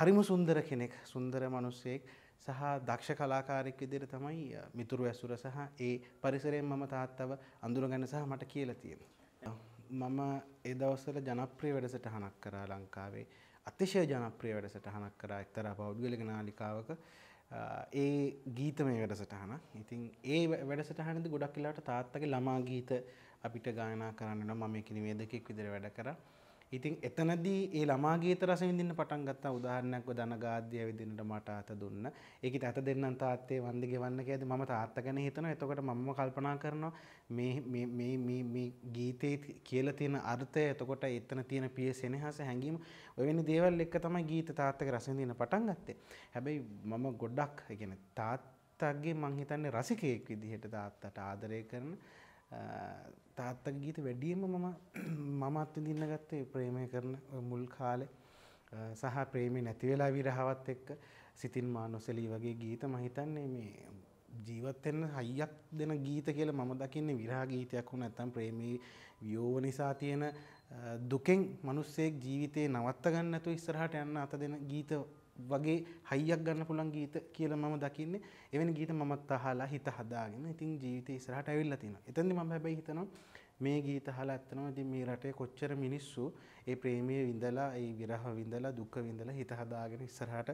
හරිම සුන්දර කෙනෙක් සුන්දර මනුස්සයෙක් සහ දක්ෂ කලාකාරෙක් විදිර තමයි මිතුරු ඇසුර සහ ඒ පරිසරයෙන් මම තාත්තව අඳුරගන්න සහ මට කියල තියෙන. මම ඒ දවස්සල ජනප්‍රිය වැඩසටහනක් කරා ලංකාවේ අතිශය ජනප්‍රිය වැඩසටහනක් කරා එක්තරා පෞද්ගලික නාලිකාවක ඒ ගීතමය වැඩසටහන ඉතින් ඒ වැඩසටහනද ගොඩක් කියලාට තාත්තගේ ළමා ගීත අපිට ගායනා කරන්න මම එක නිවේදකෙක් විදිර වැඩ කරා ඉතින් එතනදී ඒ ළමාගේ තරස විඳින්න පටන් ගත්තා උදාහරණයක්ව ධනගාද්‍ය විදිනට මට අත දුන්න. ඒකිට අත දෙන්නම් තාත්තේ වන්දි ගෙවන්න කියද මම තාත්තා ගැන හිතනවා. එතකොට මම කල්පනා කරනවා මේ මේ මේ මේ මේ ගීතේ කියලා තියෙන අර්ථය එතකොට එතන තියෙන පිය සෙනෙහස හැඟීම ඔය වෙන දේවල් එක්ක තමයි ගීත තාත්තගේ රස විඳින්න පටන් ගත්තේ. හැබැයි මම ගොඩක් ඒ කියන්නේ තාත්තාගේ මං හිතන්නේ රසිකයෙක් විදිහට තාත්තට ආදරය කරන තාත්තක ගීත වැඩියම මම මමත් විඳින්න ගත්තේ ප්‍රේමය කරන මුල් කාලේ සහ ප්‍රේමේ නැති වෙලා විරහවත් එක්ක සිතින් මා නොසලී වගේ ගීත මම හිතන්නේ මේ ජීවත් වෙන හයියක් දෙන ගීත කියලා මම දකින්නේ විරහ ගීතයක් වුණ නැත්නම් ප්‍රේමී වියෝව නිසා තියෙන දුකෙන් මිනිස්සෙක් ජීවිතේ නවත්ත ගන්න නැතුව ඉස්සරහට යන්න අත දෙන ගීත වගේ හයියක් ගන්න පුළුවන් ගීත කියලා මම දකින්නේ එවැනි ගීත මමත් අහලා හිත හදාගෙන ඉතින් ජීවිතේ ඉස්සරහට ඇවිල්ලා තිනවා. එතෙන්දී මම හැබැයි හිතනවා මේ ගීත අහලා ඇත්තනම ඉතින් මේ රටේ කොච්චර මිනිස්සු ඒ ප්‍රේමයේ විඳලා ඒ විරහ විඳලා දුක විඳලා හිත හදාගෙන ඉස්සරහට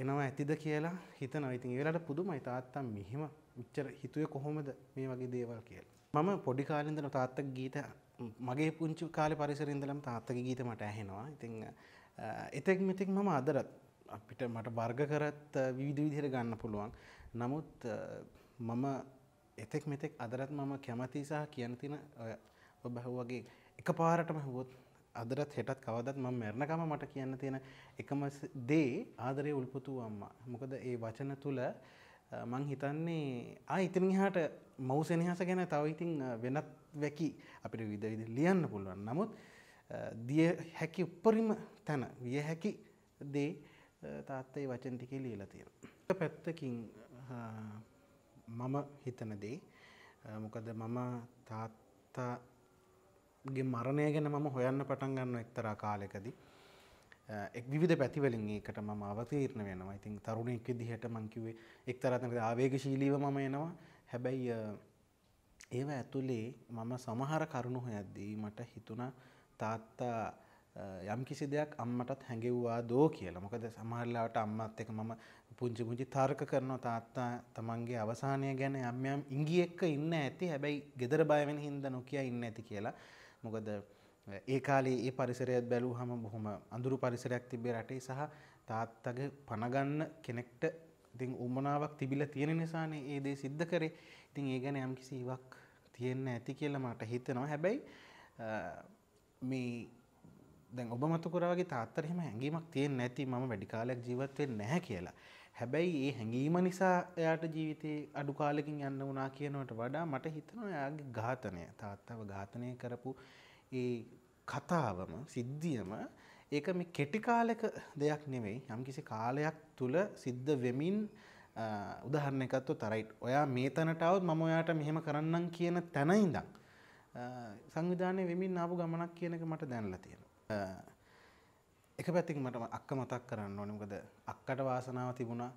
එනවා ඇතිද කියලා හිතනවා. ඉතින් ඒ වෙලාවට පුදුමයි තාත්තා මෙහිම උච්චර හිතුවේ කොහොමද මේ වගේ දේවල් කියලා. මම පොඩි කාලේ ඉඳන් තාත්තගේ ගීත මගේ පුංචි කාලේ පරිසරේ ඉඳලම තාත්තගේ ගීත මට ඇහෙනවා. ඉතින් එතෙක් මෙතෙක් මම අදරත් අපිට මට වර්ග කරත් විවිධ විදිහට ගන්න පුළුවන් නමුත් මම එතෙක් මෙතෙක් අදරත් මම කැමති සහ කියන තින ඔය ඔබැහුවගේ එක පාරටම හුවොත් අදරත් හෙටත් කවදත් මම මැරණකම මට කියන්න තියෙන එකම දේ ආදරය උල්පුතු අම්මා මොකද ඒ වචන තුළ මං හිතන්නේ ආ ඉතින් හාට මවසෙනහස ගැන තව ඉතින් වෙනත් වැකි අපිට විදවිද ලියන්න පුළුවන් නමුත් දිය හැකි උපරිම තැන විය හැකි දේ තාත්තේ වචන ටිකේ ලියලා තියෙනවා. පැත්තකින් මම හිතන දේ මොකද මම තාත්තාගේ මරණය ගැන මම හොයන්න පටන් ගන්න එක්තරා කාලෙකදී එක් විධ පැතිවලින් ඒකට මම අවතීරණ වෙනවා ඉතින් තරුණෙක් විදිහට මංකිවේ එක් තරත්නක ආවේගශීලීව මම එනවා හැබැයි ඒව ඇතුලේ මම සමහර කරුණු හොයද්දී මට හිතුණා තාත්තා යම් කිසි දෙයක් අම්මටත් හැඟෙව්වා දෝ කියලා මොකද සමහරලාට අම්මත් එක මම පුංචි පුංචි තර්ක කරනවා තාත්තා තමන්ගේ අවසානය ගැන යම් යම් ඉංගි එක්ක ඉන්න ඇති හැබැයි ගෙදර බය වෙන හින්දා නොකිය ඉන්න ඇති කියලා මොකද ඒ කාලේ ඒ පරිසරයත් බැලුවහම බොහොම අඳුරු පරිසරයක් තිබ්බේ රටේ සහ තාත්තගේ පණ කෙනෙක්ට ඉතින් උමනාවක් තිබිලා තියෙන නිසානේ ඒ දේ සිද්ධ කරේ. ඉතින් ඒ ගැන යම්කිසි ඉවක් තියෙන්න ඇති කියලා මට හිතෙනවා. හැබැයි මේ දැන් ඔබ මතු කරාගේ තාත්තට එහෙම හැඟීමක් තියෙන්නේ නැති මම වැඩි කාලයක් ජීවත් වෙන්නේ නැහැ කියලා. හැබැයි ඒ හැඟීම නිසා එයාට ජීවිතේ අඩු කාලෙකින් යන්න වුණා කියනවට වඩා මට හිතෙනවා එයාගේ ඝාතනය තාත්තව ඝාතනය කරපු ඒ කතාවම සිද්ධියම ඒක මේ කෙටි කාලයක දෙයක් නෙවෙයි යම්කිසි කාලයක් තුල සිද්ධ වෙමින් උදාහරණයක් අතෝ තරයිට් ඔයා මේ තැනට આવොත් මම ඔයාට මෙහෙම කරන්නම් කියන තැන ඉඳන් සංවිධානය වෙමින් ආපු ගමනක් කියන එක මට දැනලා තියෙනවා. එක පැත්තකින් මට අක්ක මතක් කරන්න ඕනේ. මොකද අක්කට වාසනාව තිබුණා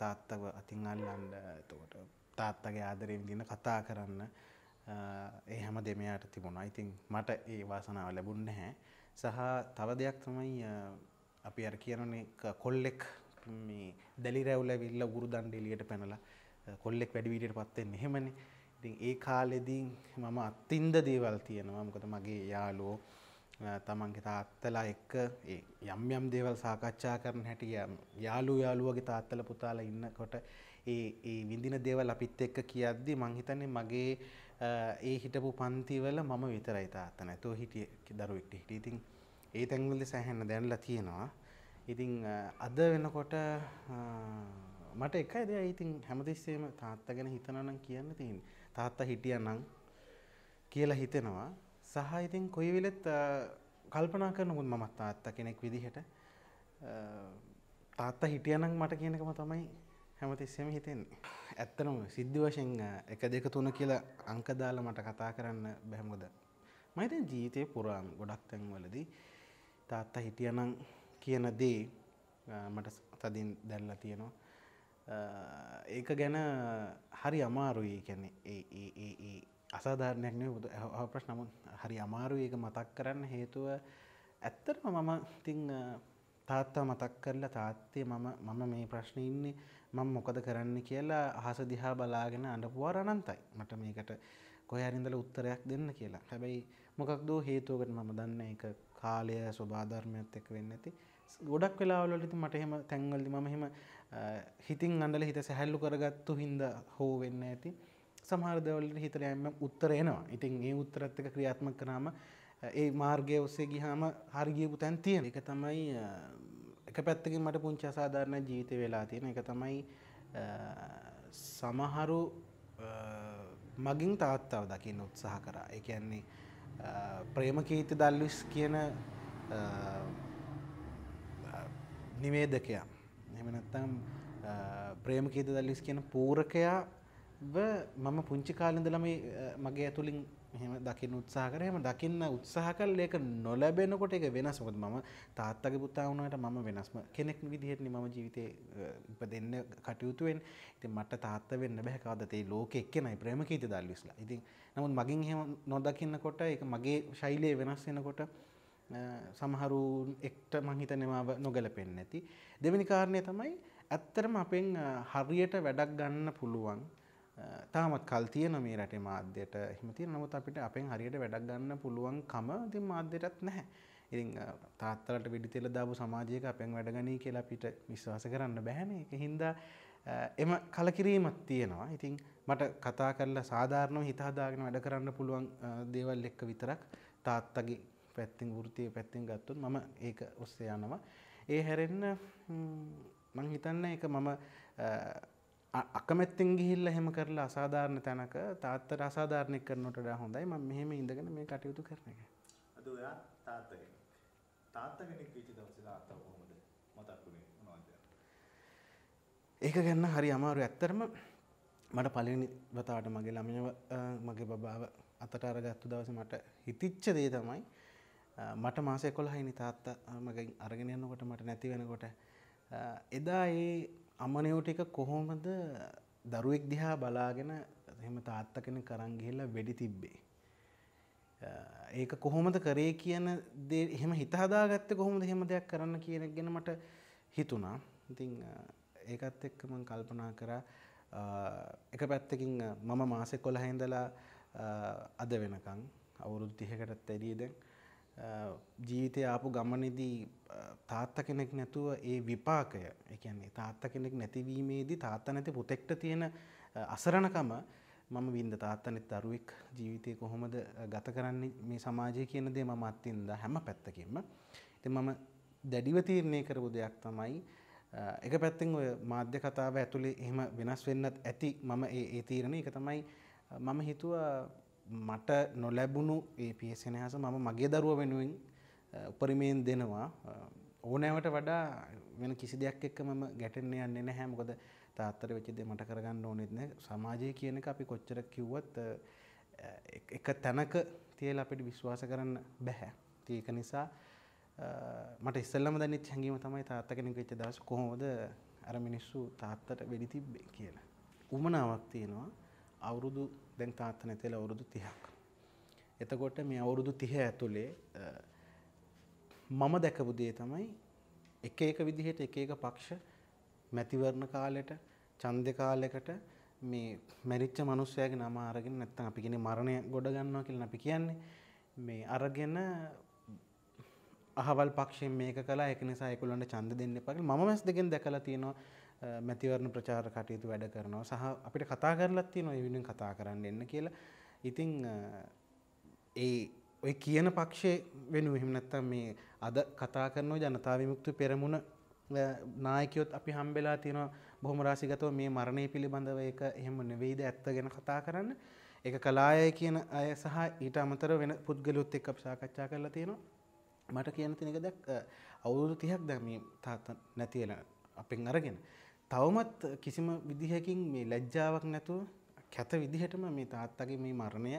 තාත්තව අතින් අල්ලන්න. එතකොට තාත්තගේ ආදරයෙන් දින කතා කරන්න ඒ හැම දෙමයාට තිබුණා. ඉතින් මට ඒ වාසනාව ලැබුණ නැහැ. සහ තව දෙයක් තමයි අපි අර කියනනේ කොල්ලෙක් මේ දැලි රැවුල ඇවිල්ලා උගුරු දණ්ඩ එළියට පැනලා කොල්ලෙක් වැඩි විදියට පත් වෙන්නේ. එහෙමනේ. ඉතින් ඒ කාලෙදී මම අත්තින්ද දේවල් තියෙනවා මොකද මගේ යාලෝ තමන්ගේ තාත්තලා එක්ක යම් යම් දේවල් සාකච්ඡා කරන හැටිය යාලු යාලුවගේ තාත්තල පුතාලා ඉන්නකොට ඒ ඒ විඳින දේවල් අපිත් එක්ක කියද්දි මං හිතන්නේ මගේ ඒ හිටපු පන්තිවල මම විතරයි තාත්තා නැතෝ හිටිය දරුවෙක්ට හිටිය. ඉතින් ඒ තැන්වලදී සෑහෙන්න දැනලා තියෙනවා. ඉතින් අද වෙනකොට මට එකයි දෙයක් ඉතින් හැමතිස්සෙම තාත්තා ගැන හිතනවා නම් කියන්න තියෙන්නේ. තාත්තා හිටියනම් කියලා හිතෙනවා සහ ඉතින් කොයි වෙලෙත් කල්පනා කරනකුත් මමත් තාත්තා කෙනෙක් විදිහට තාත්තා හිටියනම් මට කියනකම තමයි හැමතිස්සෙම හිතෙන්නේ. ඇත්තනම සිද්ධි වශයෙන් එක දෙක තුන කියලා අංක දාලා මට කතා කරන්න බැහැ මොකද මම හිතන්නේ ජීවිතේ පුරාම ගොඩක් තැන්වලදී තාත්තා හිටියනම් කියන දේ මට තදින් දැනලා තියෙනවා. ඒක ගැන හරි අමාරුයි කැන්නේ අසාධාරණයක් නය බුදු ප්‍රශ් නමුත් හරි අමාරු ඒක මතක් කරන්න හේතුව ඇත්තටම මම තිං තාත්තා මතක් කරලා තාත්තේ මම මම මේ ප්‍රශ්න ඉන්නේ මම මොකද කරන්න කියලා අහස දිහා බලාගෙන අඩපුවා අනන්තයි මට මේකට කොයරින්දල උත්තරයක් දෙන්න කියලා හැබැයි මොකක් දෝ හේතුවකට මම දන්න එක කාලය ස්වබාධර්මයත් එක් වෙන්න ඇති ගොඩක් වෙලාවලට මට එහෙම තැන්වලදි මම හෙම හිතින් අඩල හිත සැහැල්ලු කරගත්තු හින්ද හෝ වෙන්න ඇති සමහරදවලට හිතර යම උත්තර එනවා ඉතින් ඒ උත්තරත්තක ක්‍රියාත්ම කරාම ඒ මාර්ගය ඔස්සේ ගිහාම හරිගියපු තැන් තියෙන එක තමයි එක පැත්තකින් මට පුංචි අසාධාරණ ජීවිතය වෙලා තියෙන එක තමයි සමහරු මගින් තාත්තාව දකින්න උත්සාහ කරා ඒ කියන්නේ ප්‍රේම කීති දල්විස් කියන නිවේදකයා එමනත්තම් ප්‍රේමකීද දල්ලිස් කියන පූරකයා මම පුංචි කාලින්දලම මගේ ඇතුළින් මෙහම දකින්න උත්සාහ කරහම දකින්න උත්සාහ කල් ඒක නොලැබෙනකොට එක වෙනස් මොකද මම තාත්තගේ පුතා වුණට මම වෙනස්ම කෙනෙක් විදිහෙටනි මම ජීවිතය උප දෙන්න කටයුතුවෙන් ඉති මට තාත්ත වෙන්න බැහකාදතේ ලෝක එක්කෙනයි ප්‍රේමකීත දල්ලිස්ලා ඉතින් නමුත් මගින් හෙම නොදකින්නකොට එක මගේ ශෛලයේ වෙනස් වෙනකොට සමහරුන් එක්ට මහිතනවාව නොගැලපෙන් නැති. දෙවැනි කාරණය තමයි ඇත්තරම අපෙන් හරියට වැඩක් ගන්න පුළුවන් තාමත් කල් තියෙන මේ රටේ මාධ්‍යයට එහෙම තියෙන නමුත් අපිට අපෙන් හරියට වැඩක් ගන්න පුළුවන්කම ඉතින් මාධ්‍යයටත් නැහැ. ඉතින් තාත්තලට වෙඩි තෙල දාපු සමාජයක අපෙන් වැඩ ගනී කියලා අපිට විශ්වාස කරන්න බෑනේ. ඒක හින්දා එම කලකිරීමක් තියෙනවා. ඉතින් මට කතා කරලා සාධාරණව හිත හදාගෙන වැඩ කරන්න පුළුවන් දේවල් එක්ක විතරක් තාත්තගේ පැත්තිෙන් වෘතිය පැත්තිෙන් ගත්තුත් මම ඒක ඔස්සේ යනවා. ඒ හැරෙන්න මං හිතන්න එක මම අකමැත්තෙන් ගිහිල්ල හෙම කරලා අසාධාරණ තැනක තාත්ත රසාධාරණය කරනට ඩා හොඳයි ම මෙහෙම ඉඳගෙන මේ කටයුතු කරන එක අද ඔයා තාත්ත කෙනෙක් තාත්ත කෙනෙක් වීච දවසලා අත්ත කොහොමද මතක්ුණේ මොනවද ඒක ගන්න හරි අමාරු ඇත්තරම මට පලනි වතාවට මගේ ළමයව මගේ බබාව අතට අරගත්තු දවස මට හිතිච්ච දේ තමයි මට මාසය කොළහහිනි තාත්ත මගින් අරගෙන යන්නකොට මට නැති වෙනකොට එදා ඒ අමනයෝ ටික කොහොමද දරුවෙක් දිහා බලාගෙන එහෙම තාත්ත කෙන කරන් ගිහිල්ලා වෙඩි තිබ්බේ ඒක කොහොමද කරේ කියන දේ එහෙම හිතහදාගත්ත කොහොමද එහෙම දෙයක් කරන්න කියන ගැන මට හිතුණා ඉතින් ඒකත් එක්ක මං කල්පනා කරා එක පැත්තකින් මම මාසෙ කොළහ ඉඳලා අද වෙනකන් අවුරුදු 30කටත් ඇරිය දැන් ජීවිතය ආපු ගමනෙදී තාත්ත කෙනෙක් නැතුව ඒ විපාකය එකන්නේ තාත්ත කෙනෙක් නැතිවීමේදී තාත්ත නැති පුතෙක්ට තියෙන අසරණකම මම වින්ද තාත්තනෙත් දරුවෙක් ජීවිතය කොහොමද ගත කරන්නේ මේ සමාජය කියන දේ මම අත්තින්ද හැම පැත්තකින්ම ඉතින් මම දැඩිව තීරණය කරපු දෙයක් තමයි එක පැත්තෙන් ඔය මාධ්‍ය කතාව ඇතුළේ එහෙම වෙනස් වෙන්නත් ඇති මම ඒ තීරණ එක තමයි මම හිතුවා මට නොලැබුණු ඒ පියසෙනහස මම මගේ දරුව වෙනුවෙන් උපරිමයෙන් දෙනවා ඕනෑවට වඩා වෙන කිසි දෙයක් එක්ක මම ගැටෙන්න යන්නේ නැහැ මොකද තාත්තට වෙච්ච දේ මට කරගන්න ඕනෙත් නැහැ සමාජය කියන එක අපි කොච්චර කිව්වත් එක තැනක තියලා අපිට විශ්වාස කරන්න බෑ ඒක නිසා මට ඉස්සෙල්ලම දැනෙච්ච හැඟීම තමයි තාත්තා කෙනෙක් වෙච්ච දවස කොහොමද අර මිනිස්සු තාත්තට වෙඩි තිබ්බේ කියලා උමනාවක් තියෙනවා අවුරුදු දැන් තාත්තා නැතිලා අවුරුදු 30ක්. එතකොට මේ අවුරුදු 30 ඇතුලේ මම දැකපු දේ තමයි එක එක විදිහට එක එක පක්ෂ මැතිවරණ කාලෙට ඡන්දේ කාලෙකට මේ මැරිච්ච මිනිස්සයාගේ නම අරගෙන නැත්තම් අපි කියන්නේ මරණය ගොඩ ගන්නවා කියලා අපි කියන්නේ මේ අරගෙන අහවල් පක්ෂයෙන් මේක කළා ඒක නිසා ඒගොල්ලන්ට ඡන්ද දෙන්න එපා කියලා මම මස් දෙකෙන් දැකලා තියෙනවා මැතිවරණ ප්‍රචාර කටයුතු වැඩ කරනවා සහ අපිට කතා කරලත් තියෙනවා ඒ වෙනුවෙන් කතා කරන්න එන්න කියලා. ඉතින් ඒ ඔය කියන පක්ෂේ වෙනුව එහෙම නැත්නම් මේ අද කතා කරනෝ ජනතා විමුක්ති පෙරමුණ නායකයොත් අපි හම්බෙලා තියෙනවා බොහොම රාසිගතව මේ මරණය පිළිබඳව ඒක එහෙම නෙවෙයිද ඇත්ත ගැන කතා කරන්න. ඒක කලායය කියන අය සහ ඊට අමතර වෙන පුද්ගලයොත් එක්ක අපි සාකච්ඡා කරලා තියෙනවා. මට කියන තියෙන එක දැක් අවුරුදු 30ක් දැන් මේ තාත්තා නැති වෙලා අපෙන් අරගෙන තවමත් කිසිම විදිහකින් මේ ලැජ්ජාවක් නැතුව කැත විදිහටම මේ තාත්තගේ මේ මරණය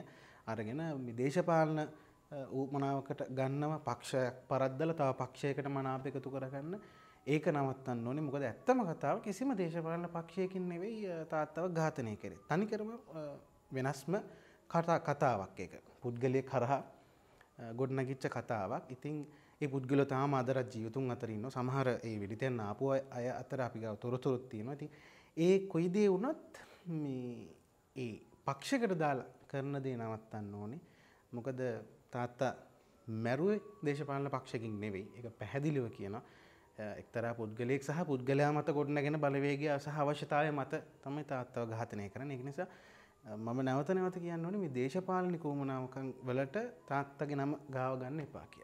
අරගෙන දේශපාලන ඌමනාවකට ගන්නව පක්ෂයක් පරද්දල තව පක්ෂයකට මනාප එකතු කරගන්න ඒක නවත්තන්න ඕනේ මොකද ඇත්තම කතාව කිසිම දේශපාලන පක්ෂයකින් නෙවෙයි තාත්තව ඝාතනය කරේ. තනිකරම වෙනස්ම කතාවක් ඒක. පුද්ගලයෙක් හරහා ගොඩනගිච්ච කතාවක්. ඉතින් ඒ පුද්ගලෝ තාම අදරත් ජීවිතුන් අතර ඉන්නවා. සමහර ඒ වෙඩිතෙන් ආපු අය අතර අපි ගාව තොරතුරුත් තියෙනවා. ඉතින් ඒ කොයි දේ වුණත් මේ ඒ පක්ෂයකට දාලා කරන දේ නවත්තන්න ඕනේ. මොකද තාත්තා මැරුවේ දේශපාලන පක්ෂකින් නෙවෙයි. ඒක පැහැදිලිව කියනවා. එක්තරා පුද්ගලයෙක් සහ පුද්ගලයා මත ගොඩනගෙන බලවේගය සහ අවශ්‍යතාවය මත තමයි තාත්තව ඝාතනය කරන්නේ. ඒක නිසා මම නැවත නැවත කියන්න ඕනේ මේ දේශපාලනික උමනාවකම් වලට තාත්තගේ නම ගාව ගන්න එපා කියලා.